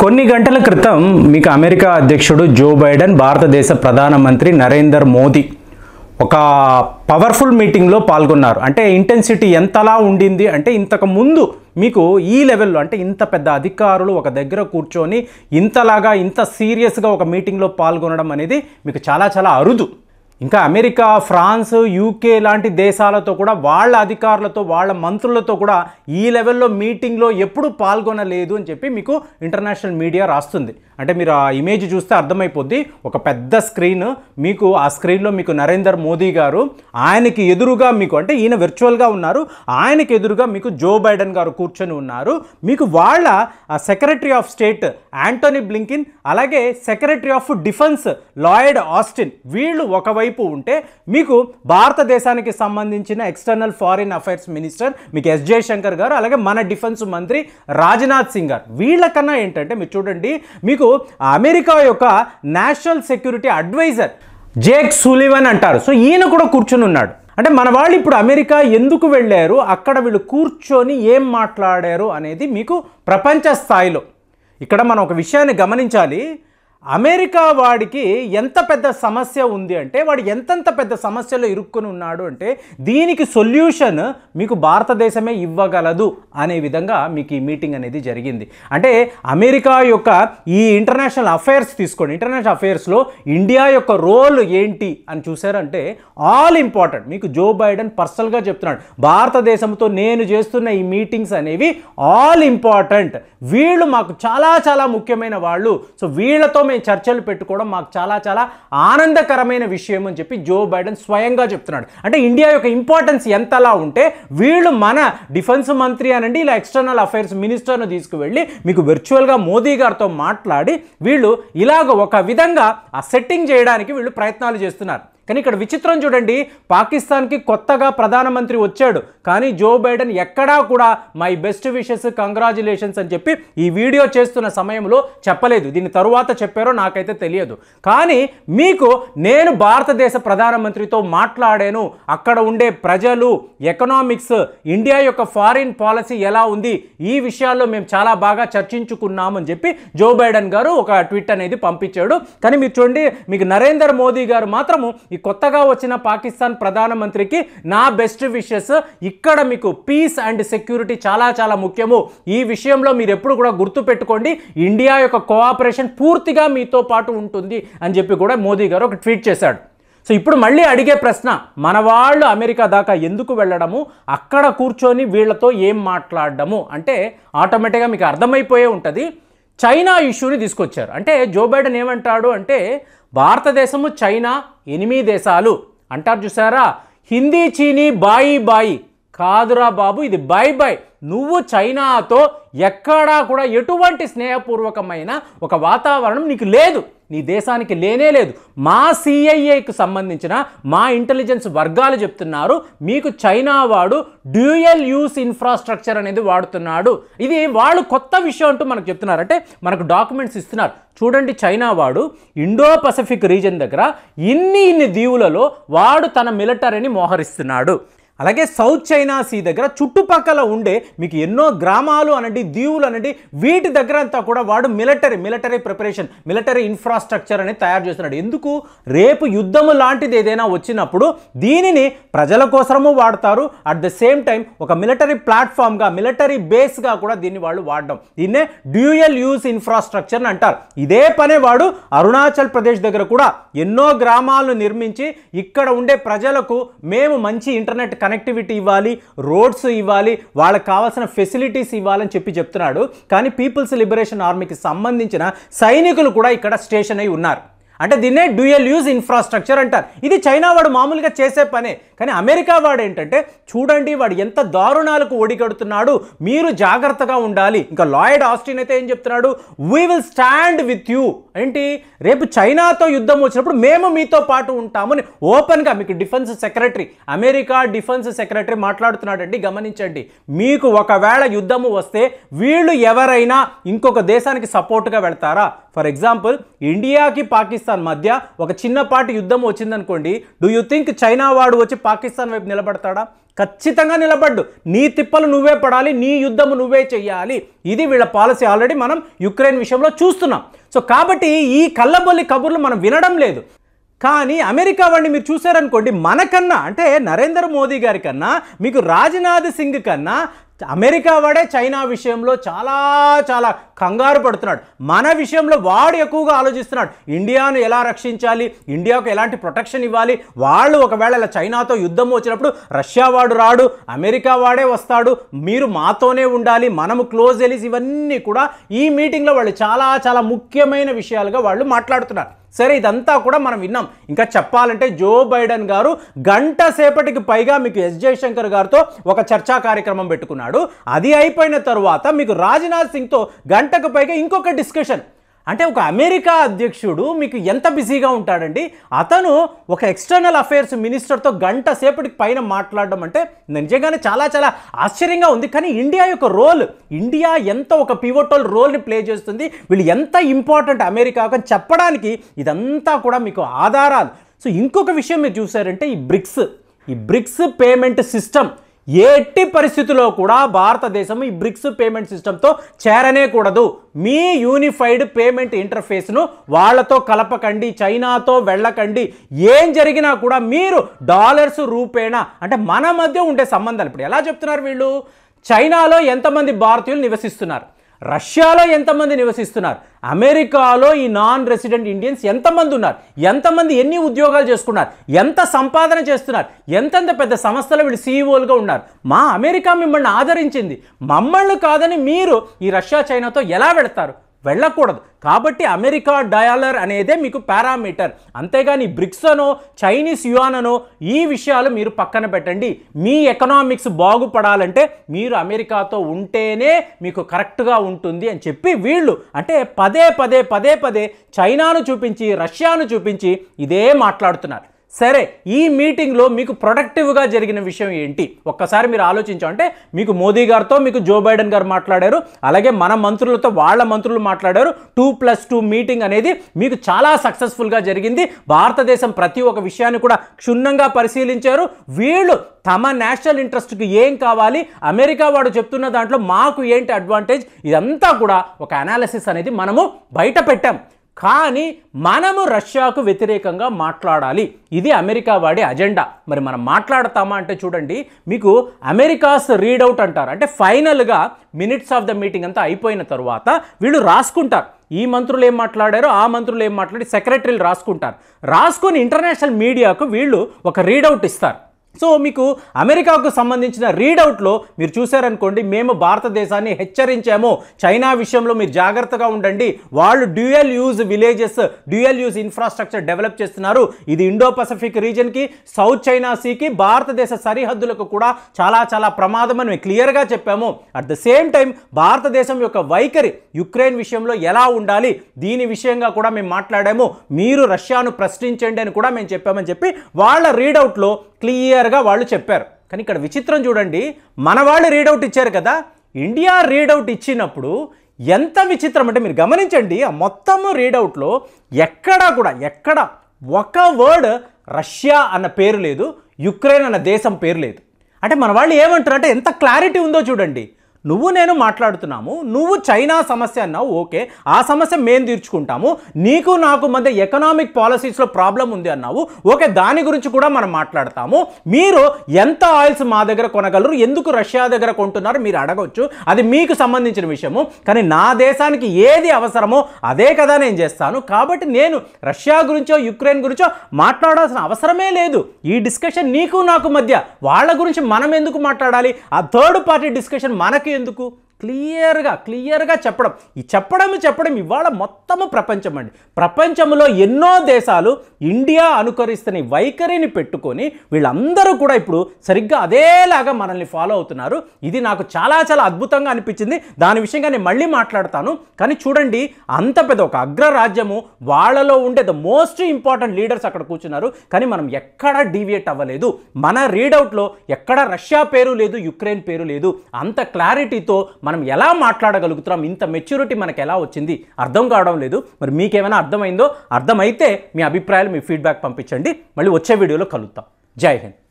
కొన్ని గంటల క్రితం మీకు అమెరికా అధ్యక్షుడు జో బైడెన్ భారతదేశ ప్రధానమంత్రి నరేందర్ మోదీ ఒక పవర్ఫుల్ మీటింగ్లో పాల్గొన్నారు అంటే ఇంటెన్సిటీ ఎంతలా ఉండింది అంటే ఇంతకు ముందు మీకు ఈ లెవెల్లో అంటే ఇంత పెద్ద అధికారులు ఒక దగ్గర కూర్చొని ఇంతలాగా ఇంత సీరియస్గా ఒక మీటింగ్లో పాల్గొనడం అనేది మీకు చాలా చాలా అరుదు ఇంకా అమెరికా ఫ్రాన్స్ యూకే లాంటి దేశాలతో కూడా వాళ్ళ అధికారులతో వాళ్ళ మంత్రులతో కూడా ఈ లెవెల్లో మీటింగ్లో ఎప్పుడు పాల్గొనలేదు అని చెప్పి మీకు ఇంటర్నేషనల్ మీడియా రాస్తుంది అంటే మీరు ఆ ఇమేజ్ చూస్తే అర్థమైపోద్ది ఒక పెద్ద స్క్రీన్ మీకు ఆ స్క్రీన్లో మీకు నరేందర్ మోదీ గారు ఆయనకి ఎదురుగా మీకు అంటే ఈయన వర్చువల్గా ఉన్నారు ఆయనకి ఎదురుగా మీకు జో బైడెన్ గారు కూర్చొని ఉన్నారు మీకు వాళ్ళ secretary of state Antony Blinken అలాగే secretary of defence Lloyd Austin వీళ్ళు ఒకవైపు వైపు ఉంటే మీకు భారతదేశానికి సంబంధించిన ఎక్స్టర్నల్ ఫారిన్ అఫైర్స్ మినిస్టర్ మీకు ఎస్ జయశంకర్ గారు అలాగే మన డిఫెన్స్ మంత్రి రాజ్నాథ్ సింగ్ గారు వీళ్ళకన్నా ఏంటంటే మీరు చూడండి మీకు అమెరికా యొక్క national security adviser Jake Sullivan అంటారు సో ఈయన కూడా కూర్చుని ఉన్నాడు అంటే మన వాళ్ళు ఇప్పుడు అమెరికా ఎందుకు వెళ్ళారు అక్కడ వీళ్ళు కూర్చొని ఏం మాట్లాడారు అనేది మీకు ప్రపంచ స్థాయిలో ఇక్కడ మనం ఒక విషయాన్ని గమనించాలి అమెరికా వాడికి ఎంత పెద్ద సమస్య ఉంది అంటే వాడు ఎంతంత పెద్ద సమస్యలో ఇరుక్కుని ఉన్నాడు అంటే దీనికి సొల్యూషన్ మీకు భారతదేశమే ఇవ్వగలదు అనే విధంగా మీకు ఈ మీటింగ్ అనేది జరిగింది అంటే అమెరికా యొక్క ఈ ఇంటర్నేషనల్ అఫైర్స్ తీసుకోండి ఇంటర్నేషనల్ అఫైర్స్లో ఇండియా యొక్క రోల్ ఏంటి అని చూసారంటే ఆల్ ఇంపార్టెంట్ మీకు జో బైడెన్ పర్సనల్గా చెప్తున్నాడు భారతదేశంతో నేను చేస్తున్న ఈ మీటింగ్స్ అనేవి ఆల్ ఇంపార్టెంట్ వీళ్ళు మాకు చాలా చాలా ముఖ్యమైన వాళ్ళు సో వీళ్ళతో మేము చర్చలు పెట్టుకోవడం మాకు చాలా చాలా ఆనందకరమైన విషయం అని చెప్పి జో బైడెన్ స్వయంగా చెప్తున్నాడు అంటే ఇండియా యొక్క ఇంపార్టెన్స్ ఎంతలా ఉంటే వీళ్ళు మన డిఫెన్స్ మంత్రి అనండి ఇలా ఎక్స్టర్నల్ అఫైర్స్ మినిస్టర్ను తీసుకువెళ్ళి మీకు వర్చువల్గా మోదీ గారితో మాట్లాడి వీళ్ళు ఇలాగ ఒక విధంగా ఆ సెట్టింగ్ చేయడానికి వీళ్ళు ప్రయత్నాలు చేస్తున్నారు కానీ ఇక్కడ విచిత్రం చూడండి పాకిస్తాన్కి కొత్తగా ప్రధానమంత్రి వచ్చాడు కానీ జో బైడెన్ ఎక్కడా కూడా మై బెస్ట్ విషెస్ కంగ్రాచులేషన్స్ అని చెప్పి ఈ వీడియో చేస్తున్న సమయంలో చెప్పలేదు దీని తరువాత చెప్పారో నాకైతే తెలియదు కానీ మీకు నేను భారతదేశ ప్రధానమంత్రితో మాట్లాడాను అక్కడ ఉండే ప్రజలు ఎకనామిక్స్ ఇండియా యొక్క ఫారిన్ పాలసీ ఎలా ఉంది ఈ విషయాల్లో మేము చాలా బాగా చర్చించుకున్నామని చెప్పి జో బైడెన్ గారు ఒక ట్విట్ అనేది పంపించాడు కానీ మీరు చూడండి మీకు నరేంద్ర మోదీ గారు మాత్రము ఈ కొత్తగా వచ్చిన పాకిస్తాన్ ప్రధానమంత్రికి నా బెస్ట్ విషెస్ ఇక్కడ మీకు పీస్ అండ్ సెక్యూరిటీ చాలా చాలా ముఖ్యము ఈ విషయంలో మీరు ఎప్పుడు కూడా గుర్తు పెట్టుకోండి ఇండియా యొక్క కోఆపరేషన్ పూర్తిగా మీతో పాటు ఉంటుంది అని చెప్పి కూడా మోదీ గారు ఒక ట్వీట్ చేశాడు సో ఇప్పుడు మళ్ళీ అడిగే ప్రశ్న మన వాళ్ళు అమెరికా దాకా ఎందుకు వెళ్ళడము అక్కడ కూర్చొని వీళ్ళతో ఏం మాట్లాడడము అంటే ఆటోమేటిక్గా మీకు అర్థమైపోయే ఉంటుంది చైనా ఇష్యూని తీసుకొచ్చారు అంటే జో బైడెన్ ఏమంటాడు అంటే భారతదేశము చైనా ఎనిమిది దేశాలు అంటారు చూసారా హిందీ చీనీ బాయి బాయి కాదురా బాబు ఇది బాయ్ బాయ్ నువ్వు చైనాతో ఎక్కడా కూడా ఎటువంటి స్నేహపూర్వకమైన ఒక వాతావరణం నీకు లేదు నీ దేశానికి లేనే లేదు మా సిఐఏకి సంబంధించిన మా ఇంటెలిజెన్స్ వర్గాలు చెప్తున్నారు మీకు చైనా వాడు డ్యూయల్ యూస్ ఇన్ఫ్రాస్ట్రక్చర్ అనేది వాడుతున్నాడు ఇది వాళ్ళు కొత్త విషయం అంటూ మనకు చెప్తున్నారు అంటే మనకు డాక్యుమెంట్స్ ఇస్తున్నారు చూడండి చైనా వాడు ఇండో పసిఫిక్ రీజన్ దగ్గర ఇన్ని ఇన్ని దీవులలో వాడు తన మిలిటరీని మోహరిస్తున్నాడు అలాగే సౌత్ చైనా సీ దగ్గర చుట్టుపక్కల ఉండే మీకు ఎన్నో గ్రామాలు అనండి దీవులు అనండి వీటి దగ్గర అంతా కూడా వాడు military military preparation military infrastructure అనేది తయారు చేస్తున్నాడు ఎందుకు రేపు యుద్ధము లాంటిది ఏదైనా వచ్చినప్పుడు దీనిని ప్రజల కోసము వాడతారు అట్ ద సేమ్ టైం ఒక మిలిటరీ ప్లాట్ఫామ్గా మిలిటరీ బేస్గా కూడా దీన్ని వాళ్ళు వాడడం దీన్నే డ్యూయల్ యూజ్ ఇన్ఫ్రాస్ట్రక్చర్ అని అంటారు ఇదే పనే వాడు అరుణాచల్ ప్రదేశ్ దగ్గర కూడా ఎన్నో గ్రామాలను నిర్మించి ఇక్కడ ఉండే ప్రజలకు మేము మంచి ఇంటర్నెట్ కనెక్టివిటీ ఇవ్వాలి రోడ్స్ ఇవ్వాలి వాళ్ళకి కావాల్సిన ఫెసిలిటీస్ ఇవ్వాలని చెప్పి చెప్తున్నాడు కానీ పీపుల్స్ లిబరేషన్ ఆర్మీకి సంబంధించిన సైనికులు కూడా ఇక్కడ స్టేషన్ అయి ఉన్నారు అంటే దీన్నే డ్యూయల్ యూజ్ ఇన్ఫ్రాస్ట్రక్చర్ అంటారు ఇది చైనా వాడు మామూలుగా చేసే పనే కానీ అమెరికా వాడు ఏంటంటే చూడండి వాడు ఎంత దారుణాలకు ఒడిగడుతున్నాడు మీరు జాగ్రత్తగా ఉండాలి ఇంకా లాయిడ్ ఆస్టిన్ అయితే ఏం చెప్తున్నాడు we will stand with you ఏంటి రేపు చైనాతో యుద్ధం వచ్చినప్పుడు మేము మీతో పాటు ఉంటామని ఓపెన్గా మీకు defence secretary America defence secretary మాట్లాడుతున్నాడండి గమనించండి మీకు ఒకవేళ యుద్ధము వస్తే వీళ్ళు ఎవరైనా ఇంకొక దేశానికి సపోర్ట్గా వెళ్తారా ఫర్ ఎగ్జాంపుల్ ఇండియాకి పాకిస్తాన్ పాకిస్తాన్ మధ్య ఒక చిన్నపాటి యుద్ధం వచ్చిందనుకోండి డూ యూ థింక్ చైనా వాడు వచ్చి పాకిస్తాన్ వైపు నిలబడతాడా ఖచ్చితంగా నిలబడ్డు నీ తిప్పలు నువ్వే పడాలి నీ యుద్ధము నువ్వే చెయ్యాలి ఇది వీళ్ళ పాలసీ ఆల్రెడీ మనం యుక్రెయిన్ విషయంలో చూస్తున్నాం సో కాబట్టి ఈ కళ్ళబొల్లి కబుర్లు మనం వినడం లేదు కానీ అమెరికా వాడిని మీరు చూశారనుకోండి మనకన్నా అంటే నరేంద్ర మోదీ గారి కన్నా మీకు రాజ్నాథ్ సింగ్ కన్నా అమెరికా వాడే చైనా విషయంలో చాలా చాలా కంగారు పడుతున్నాడు మన విషయంలో వాడు ఎక్కువగా ఆలోచిస్తున్నాడు ఇండియాను ఎలా రక్షించాలి ఇండియాకు ఎలాంటి ప్రొటెక్షన్ ఇవ్వాలి వాళ్ళు ఒకవేళ ఇలా చైనాతో యుద్ధం వచ్చినప్పుడు రష్యా వాడు రాడు అమెరికా వాడే వస్తాడు మీరు మాతోనే ఉండాలి మనము క్లోజ్ ఎలిస్ ఇవన్నీ కూడా ఈ మీటింగ్లో వాళ్ళు చాలా చాలా ముఖ్యమైన విషయాలుగా వాళ్ళు మాట్లాడుతున్నారు సరే ఇదంతా కూడా మనం విన్నాం ఇంకా చెప్పాలంటే జో బైడెన్ గారు గంట సేపటికి పైగా మీకు ఎస్ జయశంకర్ గారితో ఒక చర్చా కార్యక్రమం పెట్టుకున్నాడు అది అయిపోయిన తర్వాత మీకు రాజ్నాథ్ సింగ్తో గంటకు పైగా ఇంకొక డిస్కషన్ అంటే ఒక అమెరికా అధ్యక్షుడు మీకు ఎంత బిజీగా ఉంటాడండి అతను ఒక ఎక్స్టర్నల్ అఫైర్స్ మినిస్టర్తో గంట సేపటికి పైన మాట్లాడడం అంటే నిజంగానే చాలా చాలా ఆశ్చర్యంగా ఉంది కానీ ఇండియా యొక్క రోల్ ఇండియా ఎంత ఒక పివోటల్ రోల్ని ప్లే చేస్తుంది వీళ్ళు ఎంత ఇంపార్టెంట్ అమెరికాకు అని చెప్పడానికి ఇదంతా కూడా మీకు ఆధారాలు సో ఇంకొక విషయం మీరు చూసారంటే ఈ బ్రిక్స్ ఈ బ్రిక్స్ పేమెంట్ సిస్టమ్ ఎట్టి పరిస్థితిలో కూడా భారతదేశం ఈ బ్రిక్స్ పేమెంట్ సిస్టమ్తో చేరనేకూడదు మీ యూనిఫైడ్ పేమెంట్ ఇంటర్ఫేస్ను వాళ్ళతో కలపకండి చైనాతో వెళ్ళకండి ఏం జరిగినా కూడా మీరు డాలర్స్ రూపేణా అంటే మన మధ్య ఉండే సంబంధాలు ఇప్పుడు ఎలా చెప్తున్నారు వీళ్ళు చైనాలో ఎంతమంది భారతీయులు నివసిస్తున్నారు రష్యాలో ఎంతమంది నివసిస్తున్నారు అమెరికాలో ఈ నాన్ రెసిడెంట్ ఇండియన్స్ ఎంతమంది ఉన్నారు ఎంతమంది ఎన్ని ఉద్యోగాలు చేసుకున్నారు ఎంత సంపాదన చేస్తున్నారు ఎంతెంత పెద్ద సంస్థలు వీళ్ళు సీఈఓలుగా e ఉన్నారు మా అమెరికా మిమ్మల్ని ఆదరించింది మమ్మల్ని కాదని మీరు ఈ రష్యా చైనాతో ఎలా వెళతారు వెళ్ళకూడదు కాబట్టి అమెరికా డయాలర్ అనేదే మీకు పారామీటర్ అంతేగాని బ్రిక్స్ అనో చైనీస్ యువాన్ అనో ఈ విషయాలు మీరు పక్కన పెట్టండి మీ ఎకనామిక్స్ బాగుపడాలంటే మీరు అమెరికాతో ఉంటేనే మీకు కరెక్ట్గా ఉంటుంది అని చెప్పి వీళ్ళు అంటే పదే పదే పదే పదే చైనాను చూపించి రష్యాను చూపించి ఇదే మాట్లాడుతున్నారు సరే ఈ మీటింగ్లో మీకు ప్రొడక్టివ్గా జరిగిన విషయం ఏంటి ఒక్కసారి మీరు ఆలోచించామంటే మీకు మోదీ గారితో మీకు జో బైడెన్ గారు మాట్లాడారు అలాగే మన మంత్రులతో వాళ్ళ మంత్రులు మాట్లాడారు టూ ప్లస్ టూ మీటింగ్ అనేది మీకు చాలా సక్సెస్ఫుల్గా జరిగింది భారతదేశం ప్రతి ఒక్క విషయాన్ని కూడా క్షుణ్ణంగా పరిశీలించారు వీళ్ళు తమ నేషనల్ ఇంట్రెస్ట్కి ఏం కావాలి అమెరికా వాడు చెప్తున్న దాంట్లో మాకు ఏంటి అడ్వాంటేజ్ ఇదంతా కూడా ఒక అనాలిసిస్ అనేది మనము బయట పెట్టాం కానీ మనము రష్యాకు వ్యతిరేకంగా మాట్లాడాలి ఇది అమెరికా వాడి అజెండా మరి మనం మాట్లాడతామా అంటే చూడండి మీకు అమెరికాస్ రీడౌట్ అంటారు అంటే ఫైనల్గా మినిట్స్ ఆఫ్ ద మీటింగ్ అంతా అయిపోయిన తర్వాత వీళ్ళు రాసుకుంటారు ఈ మంత్రులు ఏం మాట్లాడారో ఆ మంత్రులు ఏం మాట్లాడి సెక్రటరీలు రాసుకుంటారు రాసుకొని ఇంటర్నేషనల్ మీడియాకు వీళ్ళు ఒక రీడౌట్ ఇస్తారు సో మీకు అమెరికాకు సంబంధించిన రీడౌట్లో మీరు చూశారనుకోండి మేము భారతదేశాన్ని హెచ్చరించాము చైనా విషయంలో మీరు జాగ్రత్తగా ఉండండి వాళ్ళు dual use villages dual use infrastructure develop చేస్తున్నారు ఇది ఇండో పసిఫిక్ రీజన్కి సౌత్ చైనా సీకి భారతదేశ సరిహద్దులకు కూడా చాలా చాలా ప్రమాదం అని క్లియర్గా చెప్పాము అట్ ద సేమ్ టైం భారతదేశం యొక్క వైఖరి యుక్రెయిన్ విషయంలో ఎలా ఉండాలి దీని విషయంగా కూడా మేము మాట్లాడాము మీరు రష్యాను ప్రశ్నించండి అని కూడా మేము చెప్పామని చెప్పి వాళ్ళ రీడౌట్లో క్లియర్గా వాళ్ళు చెప్పారు కానీ ఇక్కడ విచిత్రం చూడండి మన వాళ్ళు రీడౌట్ ఇచ్చారు కదా ఇండియా రీడౌట్ ఇచ్చినప్పుడు ఎంత విచిత్రం అంటే మీరు గమనించండి ఆ మొత్తము రీడౌట్లో ఎక్కడా కూడా ఎక్కడ ఒక వర్డ్ రష్యా అన్న పేరు లేదు యుక్రెయిన్ అన్న దేశం పేరు లేదు అంటే మన వాళ్ళు ఏమంటారు అంటే ఎంత క్లారిటీ ఉందో చూడండి నువ్వు నేను మాట్లాడుతున్నాము నువ్వు చైనా సమస్య అన్నావు ఓకే ఆ సమస్య మేము తీర్చుకుంటాము నీకు నాకు మధ్య ఎకనామిక్ పాలసీస్లో ప్రాబ్లం ఉంది అన్నావు ఓకే దాని గురించి కూడా మనం మాట్లాడతాము మీరు ఎంత ఆయిల్స్ మా దగ్గర కొనగలరు ఎందుకు రష్యా దగ్గర కొంటున్నారు మీరు అడగవచ్చు అది మీకు సంబంధించిన విషయము కానీ నా దేశానికి ఏది అవసరమో అదే కదా నేను చేస్తాను కాబట్టి నేను రష్యా గురించో యుక్రెయిన్ గురించో మాట్లాడాల్సిన అవసరమే లేదు ఈ డిస్కషన్ నీకు నాకు మధ్య వాళ్ళ గురించి మనం ఎందుకు మాట్లాడాలి ఆ థర్డ్ పార్టీ డిస్కషన్ మనకి ఎందుకు క్లియర్గా క్లియర్గా చెప్పడం ఈ చెప్పడం చెప్పడం ఇవాళ మొత్తము ప్రపంచం అండి ప్రపంచంలో ఎన్నో దేశాలు ఇండియా అనుకరిస్తున్న వైఖరిని పెట్టుకొని వీళ్ళందరూ కూడా ఇప్పుడు సరిగ్గా అదేలాగా మనల్ని ఫాలో అవుతున్నారు ఇది నాకు చాలా చాలా అద్భుతంగా అనిపించింది దాని విషయంగా నేను మళ్ళీ మాట్లాడతాను కానీ చూడండి అంత పెద్ద ఒక అగ్రరాజ్యము వాళ్ళలో ఉండే ద మోస్ట్ ఇంపార్టెంట్ లీడర్స్ అక్కడ కూర్చున్నారు కానీ మనం ఎక్కడా డీవియేట్ అవ్వలేదు మన రీడౌట్లో ఎక్కడ రష్యా పేరు లేదు యుక్రెయిన్ పేరు లేదు అంత క్లారిటీతో మనం ఎలా మాట్లాడగలుగుతున్నాం ఇంత మెచ్యూరిటీ మనకు ఎలా వచ్చింది అర్థం కావడం లేదు మరి మీకేమైనా అర్థమైందో అర్థమైతే మీ అభిప్రాయాలు మీ ఫీడ్బ్యాక్ పంపించండి మళ్ళీ వచ్చే వీడియోలో కలుద్దాం జై హింద్